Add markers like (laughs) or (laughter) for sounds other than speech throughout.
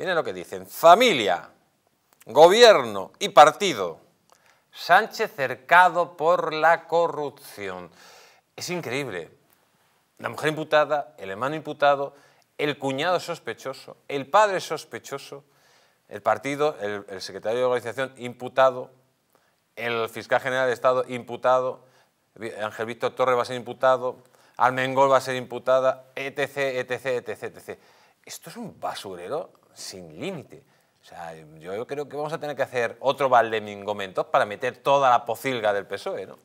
Miren lo que dicen, familia, gobierno y partido. Sánchez cercado por la corrupción. Es increíble. La mujer imputada, el hermano imputado, el cuñado sospechoso, el padre sospechoso, el partido, el, secretario de organización imputado, el fiscal general de Estado imputado, Ángel Víctor Torres va a ser imputado, Almengol va a ser imputada, etc, etc, etc, Esto es un basurero sin límite. O sea, yo creo que vamos a tener que hacer otro Valdemingomento para meter toda la pocilga del PSOE, ¿no?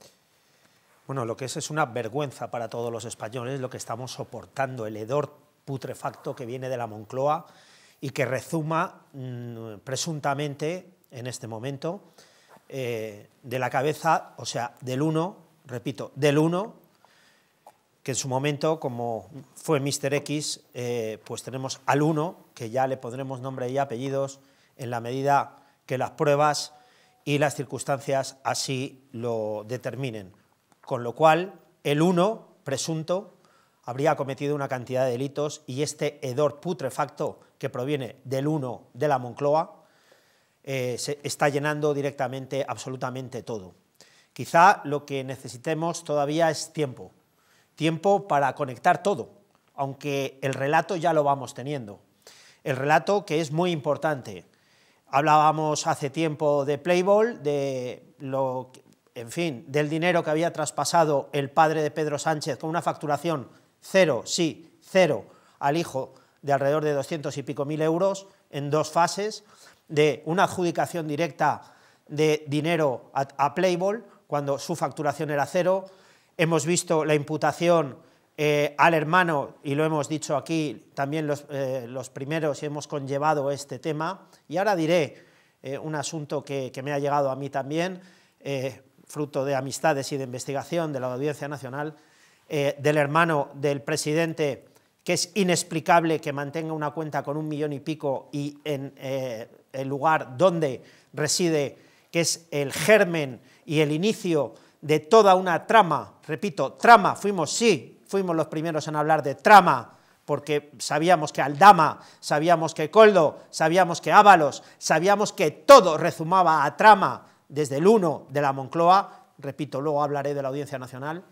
Bueno, lo que es es una vergüenza para todos los españoles lo que estamos soportando, el hedor putrefacto que viene de la Moncloa y que rezuma mm, presuntamente en este momento eh, de la cabeza, o sea, del 1, repito, del 1 que en su momento, como fue Mr. X, eh, pues tenemos al Uno, que ya le pondremos nombre y apellidos en la medida que las pruebas y las circunstancias así lo determinen. Con lo cual, el Uno, presunto, habría cometido una cantidad de delitos y este hedor putrefacto que proviene del Uno de la Moncloa eh, se está llenando directamente absolutamente todo. Quizá lo que necesitemos todavía es tiempo tiempo para conectar todo, aunque el relato ya lo vamos teniendo. El relato que es muy importante. Hablábamos hace tiempo de Playball, de lo, en fin, del dinero que había traspasado el padre de Pedro Sánchez con una facturación cero, sí, cero, al hijo de alrededor de 200 y pico mil euros en dos fases, de una adjudicación directa de dinero a, playboy cuando su facturación era cero, Hemos visto la imputación eh, al hermano, y lo hemos dicho aquí también eh, los, primeros y hemos conllevado este tema. Y ahora diré eh, un asunto que, me ha llegado a mí también, fruto de amistades y de investigación de la Audiencia Nacional, del hermano del presidente, que es inexplicable que mantenga una cuenta con un millón y pico y en el lugar donde reside, que es el germen y el inicio de toda una trama, repito, trama, fuimos sí, fuimos los primeros en hablar de trama, porque sabíamos que Aldama, sabíamos que Coldo, sabíamos que Ábalos, sabíamos que todo rezumaba a trama desde el 1 de la Moncloa, repito, luego hablaré de la Audiencia Nacional,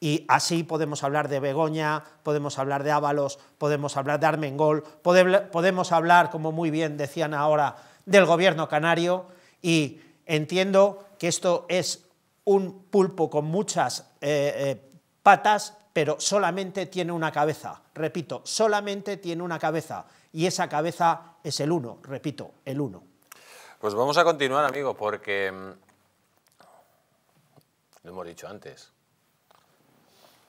y así podemos hablar de Begoña, podemos hablar de Ábalos, podemos hablar de Armengol, podemos hablar, como muy bien decían ahora, del gobierno canario, y entiendo que esto es un pulpo con muchas eh, eh, patas, pero solamente tiene una cabeza. Repito, solamente tiene una cabeza. Y esa cabeza es el uno, repito, el uno. Pues vamos a continuar, amigo, porque mm, lo hemos dicho antes.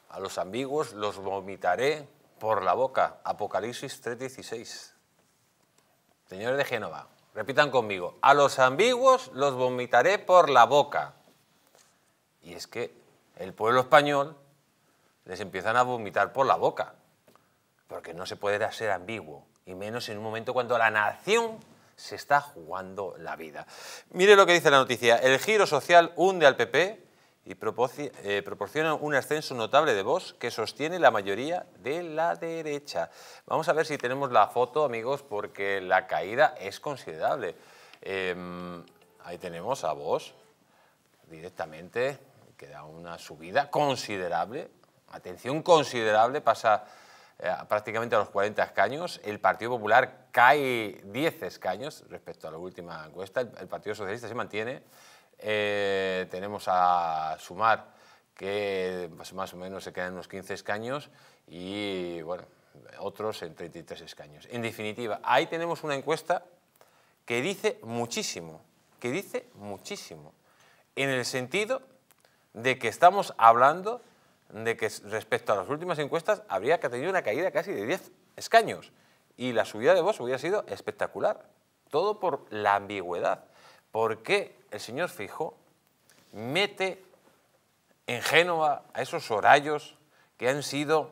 A los ambiguos los vomitaré por la boca. Apocalipsis 3:16. Señores de Génova, repitan conmigo. A los ambiguos los vomitaré por la boca. Y es que el pueblo español les empiezan a vomitar por la boca, porque no se puede ser ambiguo, y menos en un momento cuando la nación se está jugando la vida. Mire lo que dice la noticia, el giro social hunde al PP y eh, proporciona un ascenso notable de voz que sostiene la mayoría de la derecha. Vamos a ver si tenemos la foto, amigos, porque la caída es considerable. Em, ahí tenemos a vos directamente queda da una subida considerable, atención considerable, pasa eh, prácticamente a los 40 escaños. El Partido Popular cae 10 escaños respecto a la última encuesta. El, Partido Socialista se mantiene. Eh, tenemos a Sumar, que pues, más, o menos se quedan unos 15 escaños y, bueno, otros en 33 escaños. En definitiva, ahí tenemos una encuesta que dice muchísimo, que dice muchísimo, en el sentido de que estamos hablando de que respecto a las últimas encuestas habría que tenido una caída casi de 10 escaños y la subida de VOZ hubiera sido espectacular. Todo por la ambigüedad. porque el señor Fijo mete en Génova a esos horallos que han sido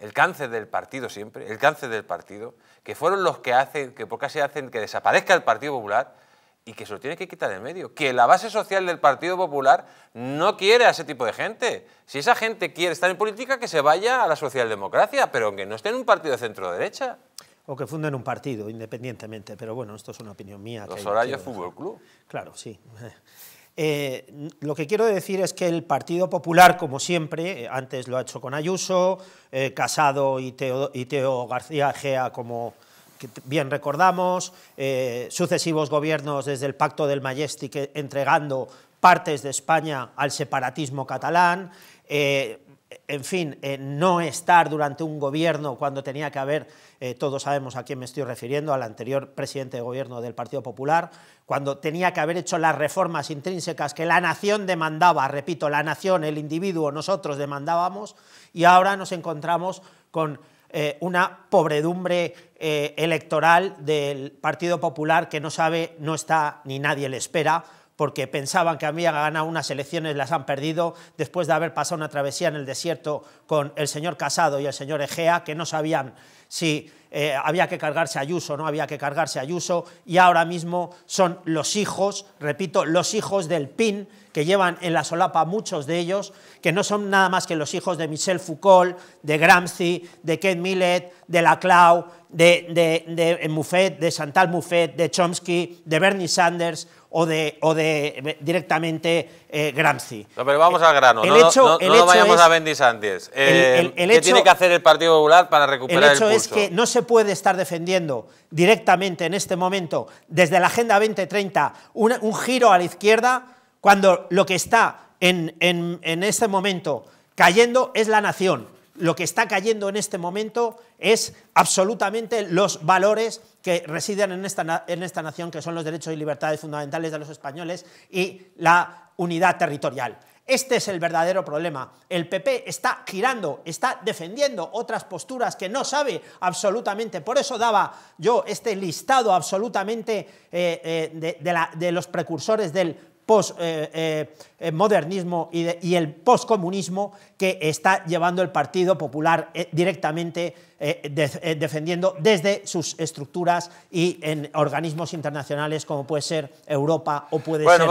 el cáncer del partido siempre, el cáncer del partido, que fueron los que hacen, que por casi hacen que desaparezca el Partido Popular y que se lo tiene que quitar de medio. Que la base social del Partido Popular no quiere a ese tipo de gente. Si esa gente quiere estar en política, que se vaya a la socialdemocracia, pero aunque no esté en un partido de centro-derecha. O que funden un partido, independientemente. Pero bueno, esto es una opinión mía. Los horarios Fútbol Club. Claro, sí. (laughs) Eh, lo que quiero decir es que el Partido Popular, como siempre, eh, antes lo ha hecho con Ayuso, eh, Casado y Teo, y Teo García Gea como bien recordamos, eh, sucesivos gobiernos desde el Pacto del Majestic eh, entregando partes de España al separatismo catalán, eh, en fin, no estar durante un gobierno cuando tenía que haber, todos sabemos a quién me estoy refiriendo, al anterior presidente de gobierno del Partido Popular, cuando tenía que haber hecho las reformas intrínsecas que la nación demandaba, repito, la nación, el individuo, nosotros demandábamos, y ahora nos encontramos con eh, una pobredumbre eh, electoral del Partido Popular que no sabe, no está, ni nadie le espera, porque pensaban que habían ganado unas elecciones, las han perdido, después de haber pasado una travesía en el desierto con el señor Casado y el señor Egea, que no sabían si eh, había que cargarse a Ayuso, no había que cargarse a Ayuso, y ahora mismo son los hijos, repito, los hijos del PIN, que llevan en la solapa muchos de ellos, que no son nada más que los hijos de Michel Foucault, de Gramsci, de Ken Millet, de Laclau, de, de, de de Santal de Chomsky, de Bernie Sanders o de, de eh, directamente eh, Gramsci. pero vamos al grano, no, vayamos a Bernie Sanders. Eh, ¿Qué tiene que hacer el Partido Popular para recuperar el El hecho es que no se puede estar defendiendo directamente en este momento, desde la Agenda 2030, un giro a la izquierda cuando lo que está en, en, este momento cayendo es la nación, lo que está cayendo en este momento es absolutamente los valores que residen en esta, en esta, nación, que son los derechos y libertades fundamentales de los españoles y la unidad territorial. Este es el verdadero problema. El PP está girando, está defendiendo otras posturas que no sabe absolutamente. Por eso daba yo este listado absolutamente eh, eh, de, la, de los precursores del eh, eh, eh, modernismo eh, y, el postcomunismo que está llevando el Partido Popular directamente defendiendo desde sus estructuras y en organismos internacionales como puede ser Europa o puede ser